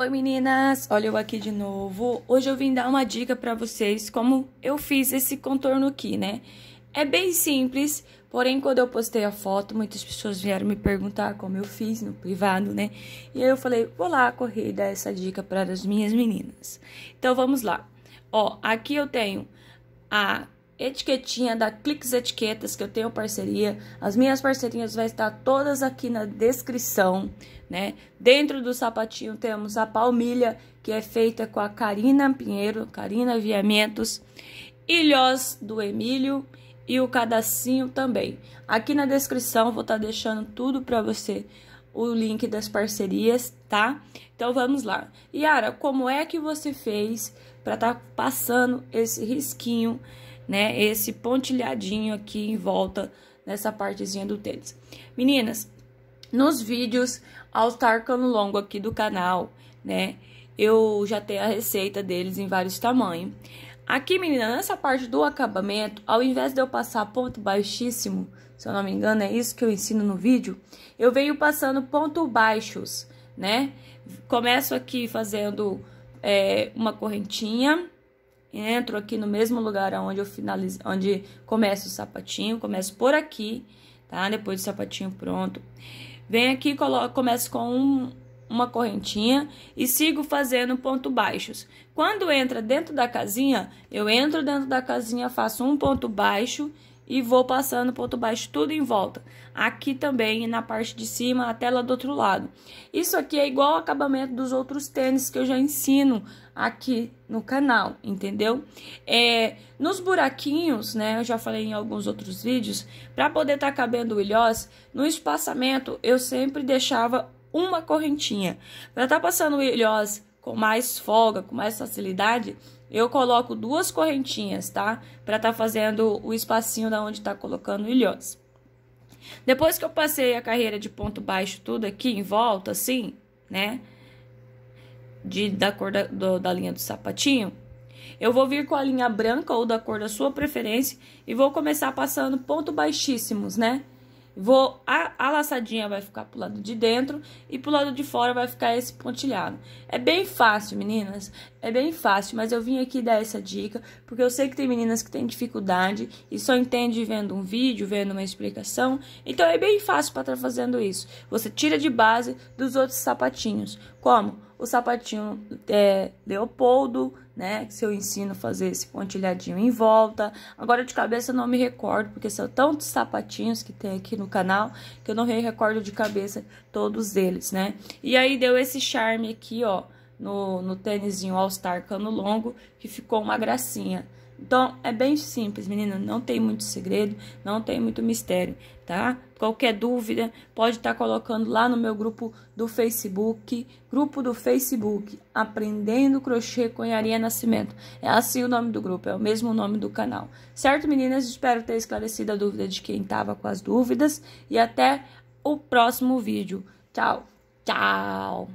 Oi meninas, olha eu aqui de novo. Hoje eu vim dar uma dica para vocês como eu fiz esse contorno aqui, né? É bem simples, porém quando eu postei a foto, muitas pessoas vieram me perguntar como eu fiz no privado, né? E eu falei, vou lá correr e dar essa dica para as minhas meninas. Então vamos lá. Ó, aqui eu tenho a etiquetinha da Cliques Etiquetas, que eu tenho parceria. As minhas parcerias vão estar todas aqui na descrição, né? Dentro do sapatinho temos a palmilha, que é feita com a Karina Pinheiro, Karina Viamentos, Ilhós do Emílio e o Cadacinho também. Aqui na descrição vou estar deixando tudo para você o link das parcerias, tá? Então vamos lá. Yara, como é que você fez para estar tá passando esse risquinho né, esse pontilhadinho aqui em volta nessa partezinha do tênis. Meninas, nos vídeos ao estar cano longo aqui do canal, né, eu já tenho a receita deles em vários tamanhos. Aqui, menina, nessa parte do acabamento, ao invés de eu passar ponto baixíssimo, se eu não me engano, é isso que eu ensino no vídeo, eu venho passando ponto baixos, né? Começo aqui fazendo é, uma correntinha, entro aqui no mesmo lugar onde eu finalizo, onde começa o sapatinho, começo por aqui, tá? Depois do sapatinho pronto. Venho aqui, coloco, começo com um, uma correntinha e sigo fazendo ponto baixos. Quando entra dentro da casinha, eu entro dentro da casinha, faço um ponto baixo e vou passando ponto baixo tudo em volta aqui também na parte de cima, a tela do outro lado. Isso aqui é igual ao acabamento dos outros tênis que eu já ensino aqui no canal, entendeu? É, nos buraquinhos, né, eu já falei em alguns outros vídeos, para poder estar tá cabendo o ilhós, no espaçamento eu sempre deixava uma correntinha. Para estar tá passando o ilhós com mais folga, com mais facilidade, eu coloco duas correntinhas, tá? Para estar tá fazendo o espacinho da onde está colocando o ilhós. Depois que eu passei a carreira de ponto baixo, tudo aqui em volta, assim, né? De, da cor da, do, da linha do sapatinho, eu vou vir com a linha branca ou da cor da sua preferência e vou começar passando ponto baixíssimos, né? Vou a, a laçadinha vai ficar pro lado de dentro e pro lado de fora vai ficar esse pontilhado. É bem fácil, meninas. É bem fácil, mas eu vim aqui dar essa dica porque eu sei que tem meninas que têm dificuldade e só entende vendo um vídeo, vendo uma explicação. Então é bem fácil para estar tá fazendo isso. Você tira de base dos outros sapatinhos. Como? o sapatinho é, Leopoldo, né? Se eu ensino a fazer esse pontilhadinho em volta. Agora de cabeça eu não me recordo, porque são tantos sapatinhos que tem aqui no canal que eu não me recordo de cabeça todos eles, né? E aí deu esse charme aqui, ó, no, no tênisinho All Star cano longo, que ficou uma gracinha. Então, é bem simples, menina. Não tem muito segredo, não tem muito mistério, tá? Qualquer dúvida, pode estar tá colocando lá no meu grupo do Facebook. Grupo do Facebook, Aprendendo Crochê com Iaria Nascimento. É assim o nome do grupo, é o mesmo nome do canal. Certo, meninas? Espero ter esclarecido a dúvida de quem estava com as dúvidas. E até o próximo vídeo. Tchau, tchau!